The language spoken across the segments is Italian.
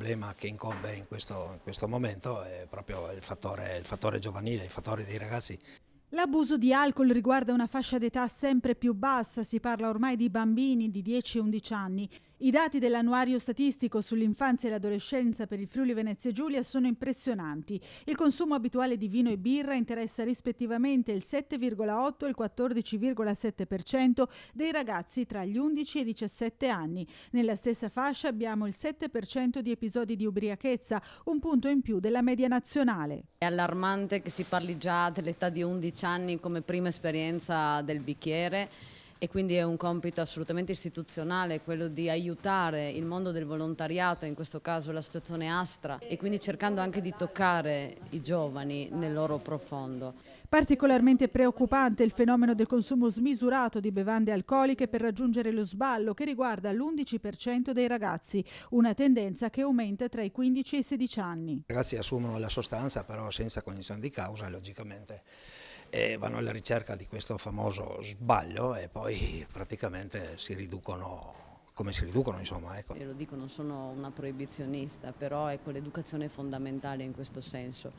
problema che incombe in questo, in questo momento è proprio il fattore, il fattore giovanile, il fattore dei ragazzi. L'abuso di alcol riguarda una fascia d'età sempre più bassa, si parla ormai di bambini di 10-11 anni. I dati dell'annuario statistico sull'infanzia e l'adolescenza per il Friuli Venezia Giulia sono impressionanti. Il consumo abituale di vino e birra interessa rispettivamente il 7,8 e il 14,7% dei ragazzi tra gli 11 e i 17 anni. Nella stessa fascia abbiamo il 7% di episodi di ubriachezza, un punto in più della media nazionale. È allarmante che si parli già dell'età di 11 15 anni come prima esperienza del bicchiere e quindi è un compito assolutamente istituzionale quello di aiutare il mondo del volontariato, in questo caso la situazione Astra, e quindi cercando anche di toccare i giovani nel loro profondo. Particolarmente preoccupante il fenomeno del consumo smisurato di bevande alcoliche per raggiungere lo sballo che riguarda l'11% dei ragazzi, una tendenza che aumenta tra i 15 e i 16 anni. I ragazzi assumono la sostanza però senza cognizione di causa, logicamente e vanno alla ricerca di questo famoso sbaglio e poi praticamente si riducono come si riducono insomma. Ecco. lo dico, non sono una proibizionista, però ecco, l'educazione è fondamentale in questo senso.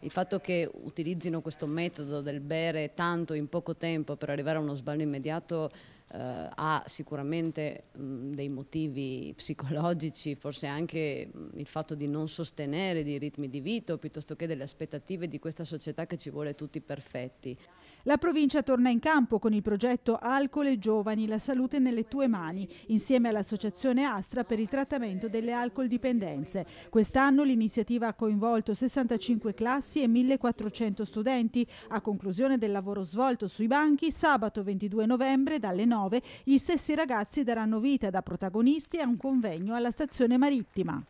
Il fatto che utilizzino questo metodo del bere tanto in poco tempo per arrivare a uno sbaglio immediato eh, ha sicuramente mh, dei motivi psicologici, forse anche mh, il fatto di non sostenere dei ritmi di vita piuttosto che delle aspettative di questa società che ci vuole tutti perfetti. La provincia torna in campo con il progetto Alcol e Giovani, la salute nelle tue mani, insieme all'associazione Astra per il trattamento delle alcol dipendenze. Quest'anno l'iniziativa ha coinvolto 65 classi e 1400 studenti. A conclusione del lavoro svolto sui banchi, sabato 22 novembre dalle 9 2009 gli stessi ragazzi daranno vita da protagonisti a un convegno alla stazione marittima.